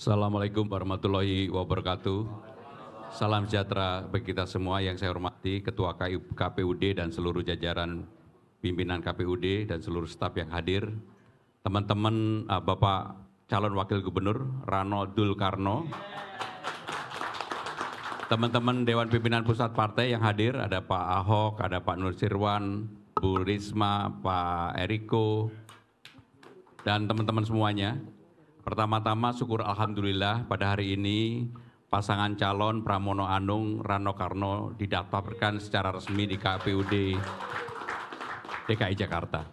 Assalamualaikum warahmatullahi wabarakatuh. Salam sejahtera bagi kita semua yang saya hormati Ketua KPUD dan seluruh jajaran pimpinan KPUD dan seluruh staf yang hadir. Teman-teman uh, Bapak calon wakil gubernur Rano Dul Karno. Teman-teman Dewan Pimpinan Pusat Partai yang hadir ada Pak Ahok, ada Pak Nur Sirwan, Bu Risma, Pak Eriko dan teman-teman semuanya. Pertama-tama syukur Alhamdulillah pada hari ini pasangan calon Pramono Anung Rano Karno didaftarkan secara resmi di KPUD DKI Jakarta.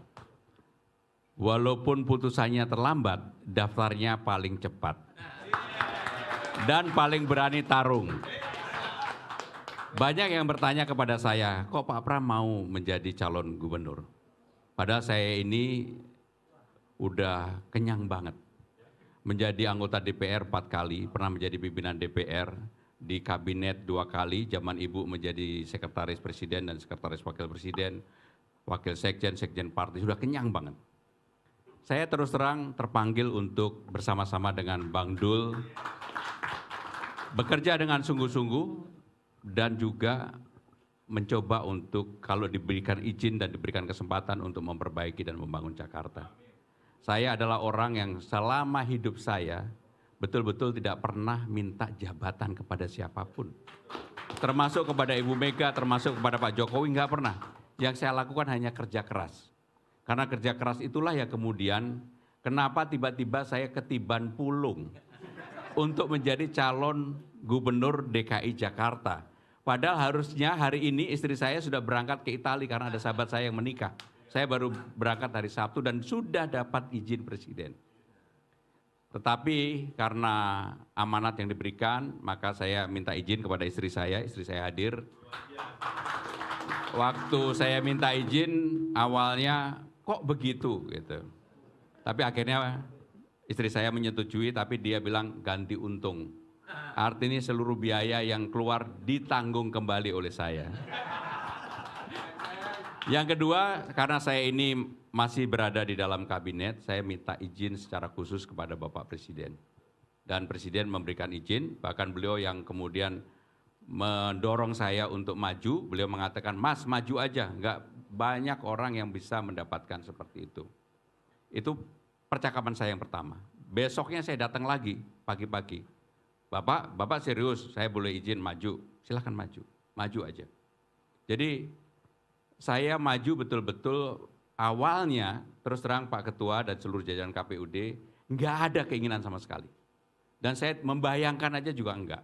Walaupun putusannya terlambat, daftarnya paling cepat. Dan paling berani tarung. Banyak yang bertanya kepada saya, kok Pak Pram mau menjadi calon gubernur? Padahal saya ini udah kenyang banget menjadi anggota DPR empat kali, pernah menjadi pimpinan DPR, di kabinet dua kali, zaman Ibu menjadi sekretaris presiden dan sekretaris wakil presiden, wakil sekjen, sekjen partai, sudah kenyang banget. Saya terus terang terpanggil untuk bersama-sama dengan Bang Dul, bekerja dengan sungguh-sungguh, dan juga mencoba untuk kalau diberikan izin dan diberikan kesempatan untuk memperbaiki dan membangun Jakarta. Saya adalah orang yang selama hidup saya betul-betul tidak pernah minta jabatan kepada siapapun. Termasuk kepada Ibu Mega, termasuk kepada Pak Jokowi, nggak pernah. Yang saya lakukan hanya kerja keras. Karena kerja keras itulah ya kemudian kenapa tiba-tiba saya ketiban pulung untuk menjadi calon gubernur DKI Jakarta. Padahal harusnya hari ini istri saya sudah berangkat ke Italia karena ada sahabat saya yang menikah. Saya baru berangkat hari Sabtu dan sudah dapat izin presiden. Tetapi karena amanat yang diberikan, maka saya minta izin kepada istri saya, istri saya hadir. Waktu saya minta izin, awalnya kok begitu gitu. Tapi akhirnya istri saya menyetujui, tapi dia bilang ganti untung. Artinya seluruh biaya yang keluar ditanggung kembali oleh saya. Yang kedua, karena saya ini masih berada di dalam kabinet, saya minta izin secara khusus kepada Bapak Presiden. Dan Presiden memberikan izin, bahkan beliau yang kemudian mendorong saya untuk maju, beliau mengatakan, Mas maju aja, enggak banyak orang yang bisa mendapatkan seperti itu. Itu percakapan saya yang pertama. Besoknya saya datang lagi pagi-pagi. Bapak, Bapak serius, saya boleh izin maju. Silahkan maju, maju aja. Jadi saya maju betul-betul awalnya terus terang Pak Ketua dan seluruh jajaran KPUD nggak ada keinginan sama sekali. Dan saya membayangkan aja juga enggak.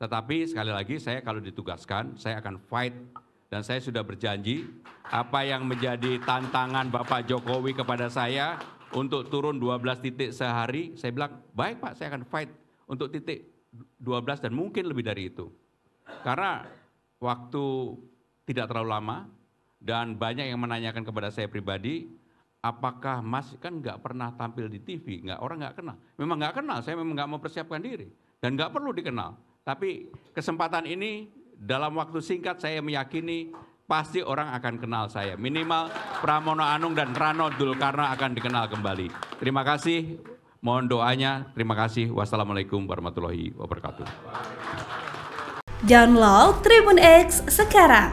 Tetapi sekali lagi saya kalau ditugaskan saya akan fight dan saya sudah berjanji apa yang menjadi tantangan Bapak Jokowi kepada saya untuk turun 12 titik sehari, saya bilang, baik Pak, saya akan fight untuk titik 12 dan mungkin lebih dari itu. Karena waktu tidak terlalu lama, dan banyak yang menanyakan kepada saya pribadi, apakah Mas kan nggak pernah tampil di TV, nggak orang nggak kenal. Memang nggak kenal, saya memang nggak mempersiapkan diri dan nggak perlu dikenal. Tapi kesempatan ini dalam waktu singkat saya meyakini pasti orang akan kenal saya. Minimal Pramono Anung dan Rano karena akan dikenal kembali. Terima kasih, mohon doanya. Terima kasih. Wassalamualaikum warahmatullahi wabarakatuh. Download Tribun X sekarang